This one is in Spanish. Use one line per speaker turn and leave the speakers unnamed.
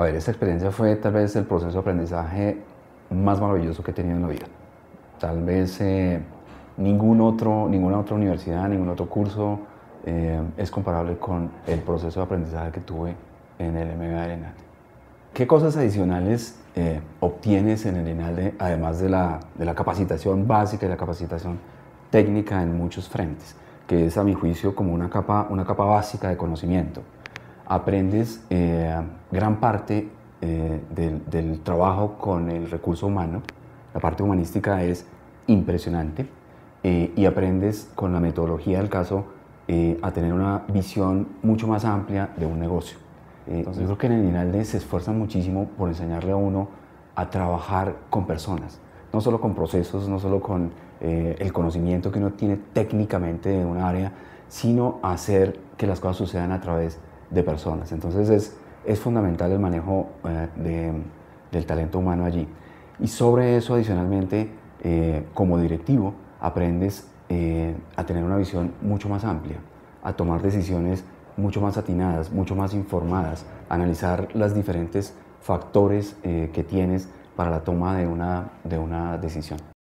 A ver, esta experiencia fue tal vez el proceso de aprendizaje más maravilloso que he tenido en la vida. Tal vez eh, ningún otro, ninguna otra universidad, ningún otro curso eh, es comparable con el proceso de aprendizaje que tuve en el MBA de ENALDE. ¿Qué cosas adicionales eh, obtienes en el ENALDE, además de la, de la capacitación básica y la capacitación técnica en muchos frentes? Que es, a mi juicio, como una capa, una capa básica de conocimiento aprendes eh, gran parte eh, del, trabajo con el recurso humano. La parte humanística es impresionante eh, y aprendes con la metodología del caso a tener una visión mucho más amplia de un negocio. Entonces, yo creo que en el INALDE se esfuerzan muchísimo por enseñarle a uno a trabajar con personas, no solo con procesos, no solo con el conocimiento que uno tiene técnicamente de un área, sino hacer que las cosas sucedan a través de de personas. Entonces es, fundamental el manejo eh, del talento humano allí. Y sobre eso adicionalmente, eh, como directivo, aprendes eh, a tener una visión mucho más amplia, a tomar decisiones mucho más atinadas, mucho más informadas, a analizar los diferentes factores que tienes para la toma de una decisión.